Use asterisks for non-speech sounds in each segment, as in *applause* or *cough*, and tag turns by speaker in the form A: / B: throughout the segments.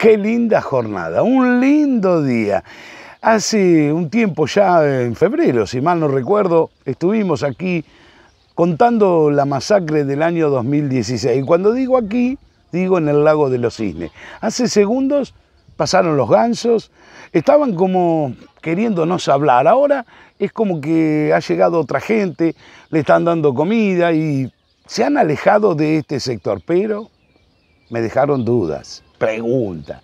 A: Qué linda jornada, un lindo día. Hace un tiempo ya, en febrero, si mal no recuerdo, estuvimos aquí contando la masacre del año 2016. Y cuando digo aquí, digo en el lago de los cisnes. Hace segundos pasaron los gansos, estaban como queriéndonos hablar. Ahora es como que ha llegado otra gente, le están dando comida y se han alejado de este sector, pero me dejaron dudas pregunta.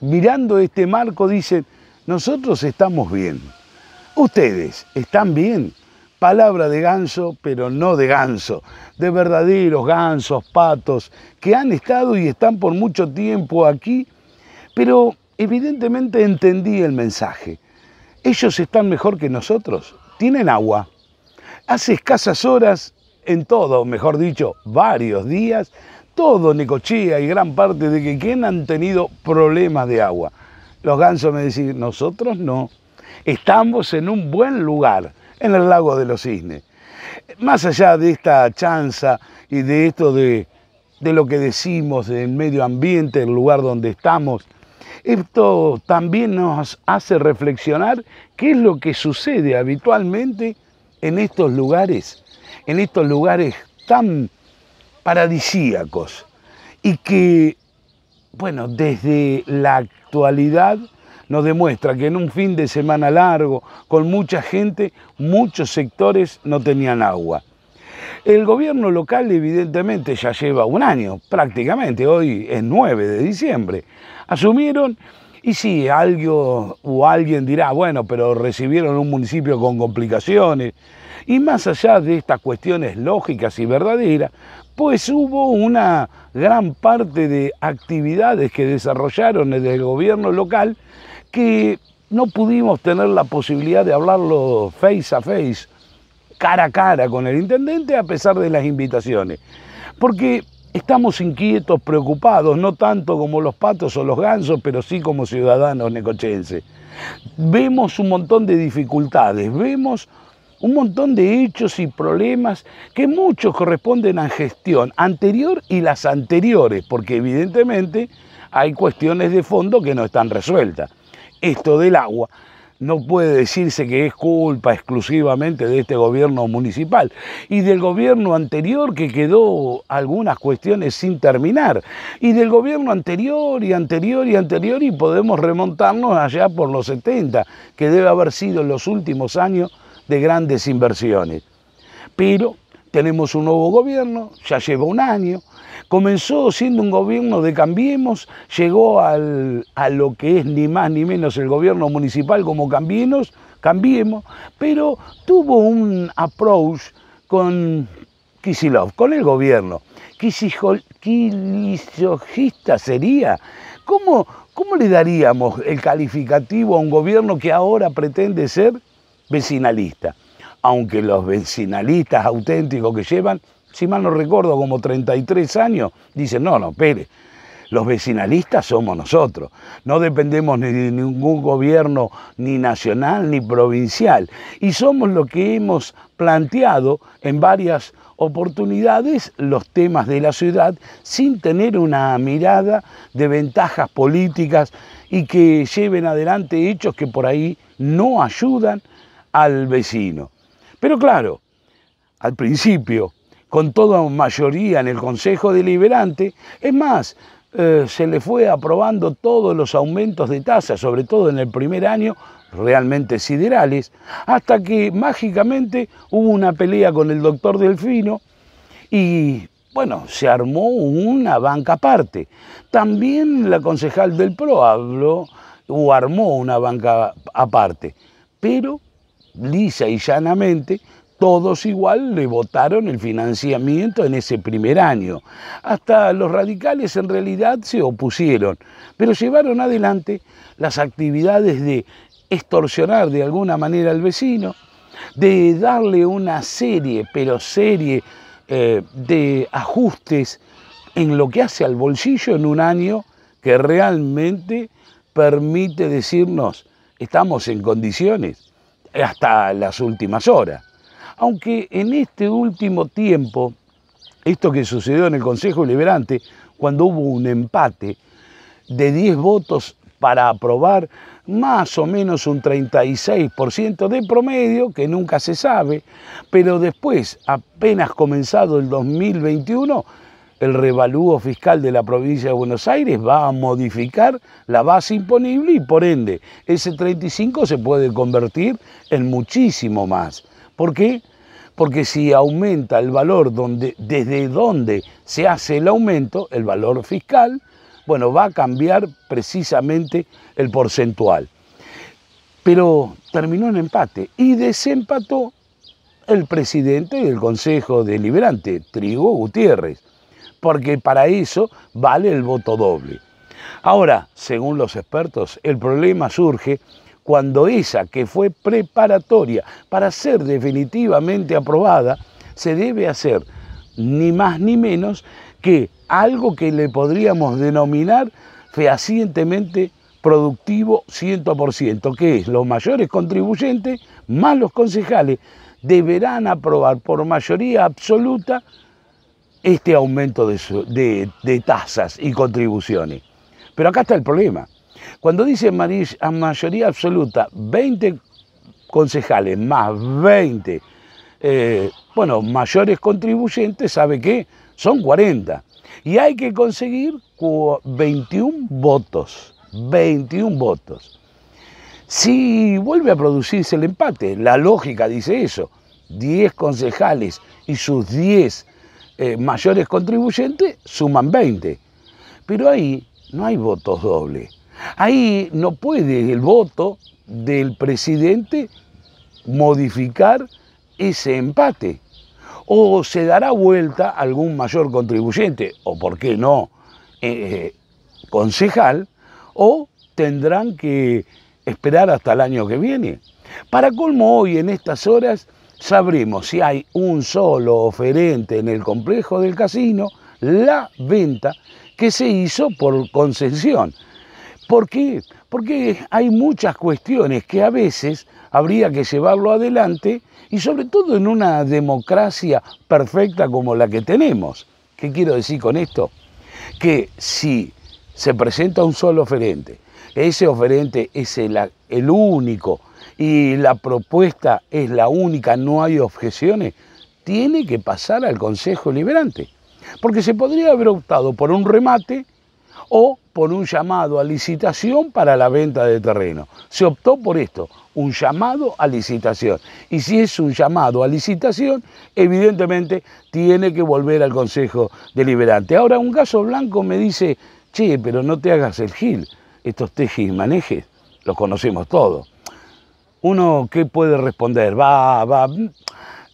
A: Mirando este marco dicen, nosotros estamos bien, ustedes están bien. Palabra de ganso, pero no de ganso, de verdaderos gansos, patos, que han estado y están por mucho tiempo aquí, pero evidentemente entendí el mensaje. Ellos están mejor que nosotros, tienen agua. Hace escasas horas, en todo, mejor dicho, varios días, todo Necochea y gran parte de que quién han tenido problemas de agua. Los gansos me decían, nosotros no, estamos en un buen lugar, en el lago de los cisnes. Más allá de esta chanza y de esto de, de lo que decimos del medio ambiente, el lugar donde estamos, esto también nos hace reflexionar qué es lo que sucede habitualmente en estos lugares, en estos lugares tan paradisíacos y que, bueno, desde la actualidad nos demuestra que en un fin de semana largo, con mucha gente, muchos sectores no tenían agua. El gobierno local evidentemente ya lleva un año, prácticamente, hoy es 9 de diciembre. Asumieron y sí, algo o alguien dirá, bueno, pero recibieron un municipio con complicaciones. Y más allá de estas cuestiones lógicas y verdaderas, pues hubo una gran parte de actividades que desarrollaron desde el gobierno local que no pudimos tener la posibilidad de hablarlo face a face, cara a cara con el intendente, a pesar de las invitaciones. Porque estamos inquietos, preocupados, no tanto como los patos o los gansos, pero sí como ciudadanos necochenses. Vemos un montón de dificultades, vemos un montón de hechos y problemas que muchos corresponden a gestión anterior y las anteriores, porque evidentemente hay cuestiones de fondo que no están resueltas. Esto del agua no puede decirse que es culpa exclusivamente de este gobierno municipal y del gobierno anterior que quedó algunas cuestiones sin terminar y del gobierno anterior y anterior y anterior y podemos remontarnos allá por los 70 que debe haber sido en los últimos años de grandes inversiones. Pero tenemos un nuevo gobierno, ya lleva un año, comenzó siendo un gobierno de Cambiemos, llegó a lo que es ni más ni menos el gobierno municipal como Cambiemos, Cambiemos pero tuvo un approach con Kisilov, con el gobierno. ¿qué Kisilogista sería. ¿Cómo le daríamos el calificativo a un gobierno que ahora pretende ser vecinalista. Aunque los vecinalistas auténticos que llevan, si mal no recuerdo, como 33 años, dicen, no, no, pere, los vecinalistas somos nosotros. No dependemos ni de ningún gobierno, ni nacional, ni provincial. Y somos lo que hemos planteado en varias oportunidades los temas de la ciudad sin tener una mirada de ventajas políticas y que lleven adelante hechos que por ahí no ayudan al vecino. Pero claro, al principio, con toda mayoría en el Consejo Deliberante, es más, eh, se le fue aprobando todos los aumentos de tasas, sobre todo en el primer año, realmente siderales, hasta que mágicamente hubo una pelea con el doctor Delfino y bueno, se armó una banca aparte. También la concejal del PRO habló o armó una banca aparte, pero lisa y llanamente, todos igual le votaron el financiamiento en ese primer año. Hasta los radicales en realidad se opusieron, pero llevaron adelante las actividades de extorsionar de alguna manera al vecino, de darle una serie, pero serie eh, de ajustes en lo que hace al bolsillo en un año que realmente permite decirnos, estamos en condiciones hasta las últimas horas. Aunque en este último tiempo, esto que sucedió en el Consejo Liberante, cuando hubo un empate de 10 votos para aprobar más o menos un 36% de promedio, que nunca se sabe, pero después, apenas comenzado el 2021, el revalúo fiscal de la provincia de Buenos Aires va a modificar la base imponible y por ende ese 35 se puede convertir en muchísimo más. ¿Por qué? Porque si aumenta el valor donde, desde donde se hace el aumento, el valor fiscal, bueno, va a cambiar precisamente el porcentual. Pero terminó en empate y desempató el presidente del Consejo Deliberante, Trigo Gutiérrez porque para eso vale el voto doble. Ahora, según los expertos, el problema surge cuando esa que fue preparatoria para ser definitivamente aprobada, se debe hacer ni más ni menos que algo que le podríamos denominar fehacientemente productivo 100%, que es los mayores contribuyentes más los concejales deberán aprobar por mayoría absoluta este aumento de, tasas y contribuciones. Pero acá está el problema. Cuando dice a mayoría absoluta 20 concejales más 20, eh, bueno, mayores contribuyentes, ¿sabe qué? Son 40. Y hay que conseguir 21 votos. 21 votos. Si vuelve a producirse el empate, la lógica dice eso, 10 concejales y sus 10 eh, mayores contribuyentes suman 20. Pero ahí no hay votos dobles. Ahí no puede el voto del presidente modificar ese empate. O se dará vuelta algún mayor contribuyente, o por qué no, eh, concejal, o tendrán que esperar hasta el año que viene. Para colmo, hoy en estas horas sabremos si hay un solo oferente en el complejo del casino, la venta que se hizo por concesión. ¿Por qué? Porque hay muchas cuestiones que a veces habría que llevarlo adelante y sobre todo en una democracia perfecta como la que tenemos. ¿Qué quiero decir con esto? Que si se presenta un solo oferente, ese oferente es el, único y la propuesta es la única, no hay objeciones, tiene que pasar al Consejo deliberante Porque se podría haber optado por un remate o por un llamado a licitación para la venta de terreno. Se optó por esto, un llamado a licitación. Y si es un llamado a licitación, evidentemente tiene que volver al Consejo Deliberante. Ahora, un caso blanco me dice, che, pero no te hagas el gil estos tejes y manejes, los conocemos todos. Uno, ¿qué puede responder? Va, va,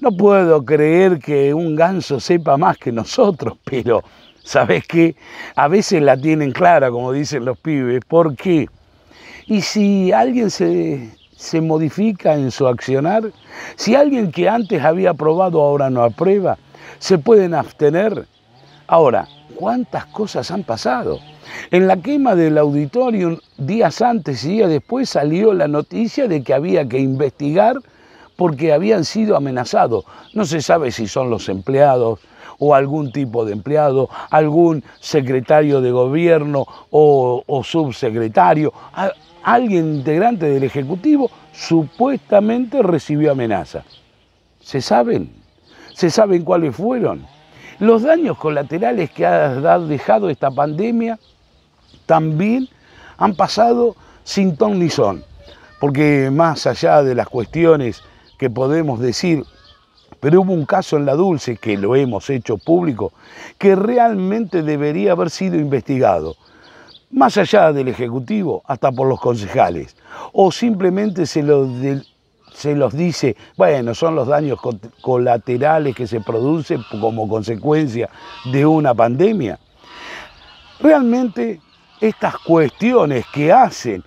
A: no puedo creer que un ganso sepa más que nosotros, *laughs* pero ¿sabes qué? A veces la tienen clara, como dicen los pibes. ¿Por qué? Y si alguien se, se modifica en su accionar, si alguien que antes había aprobado ahora no aprueba, se pueden abstener. Ahora, cuántas cosas han pasado. En la quema del auditorio, días antes y días después, salió la noticia de que había que investigar porque habían sido amenazados. No se sabe si son los empleados o algún tipo de empleado, algún secretario de gobierno o, subsecretario, alguien integrante del Ejecutivo supuestamente recibió amenaza. ¿Se saben? ¿Se saben cuáles fueron? Los daños colaterales que ha dejado esta pandemia también han pasado sin ton ni son, porque más allá de las cuestiones que podemos decir, pero hubo un caso en La Dulce, que lo hemos hecho público, que realmente debería haber sido investigado, más allá del Ejecutivo, hasta por los concejales, o simplemente se lo se los dice, bueno, son los daños colaterales que se producen como consecuencia de una pandemia. Realmente estas cuestiones que hacen,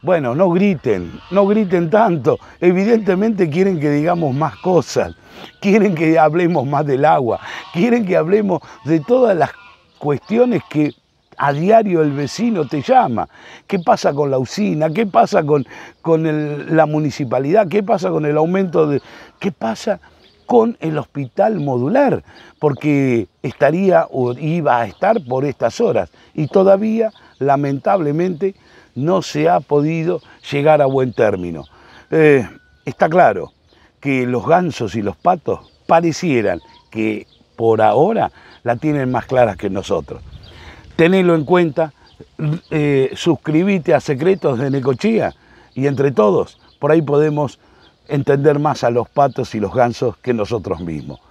A: bueno, no griten, no griten tanto, evidentemente quieren que digamos más cosas, quieren que hablemos más del agua, quieren que hablemos de todas las cuestiones que a diario el vecino te llama. ¿Qué pasa con la usina? ¿Qué pasa con, con la municipalidad? ¿Qué pasa con el aumento de...? ¿Qué pasa con el hospital modular? Porque estaría o iba a estar por estas horas y todavía, lamentablemente, no se ha podido llegar a buen término. Eh, está claro que los gansos y los patos parecieran que por ahora la tienen más claras que nosotros. Tenedlo en cuenta, eh, suscribite a Secretos de Necochía y entre todos, por ahí podemos entender más a los patos y los gansos que nosotros mismos.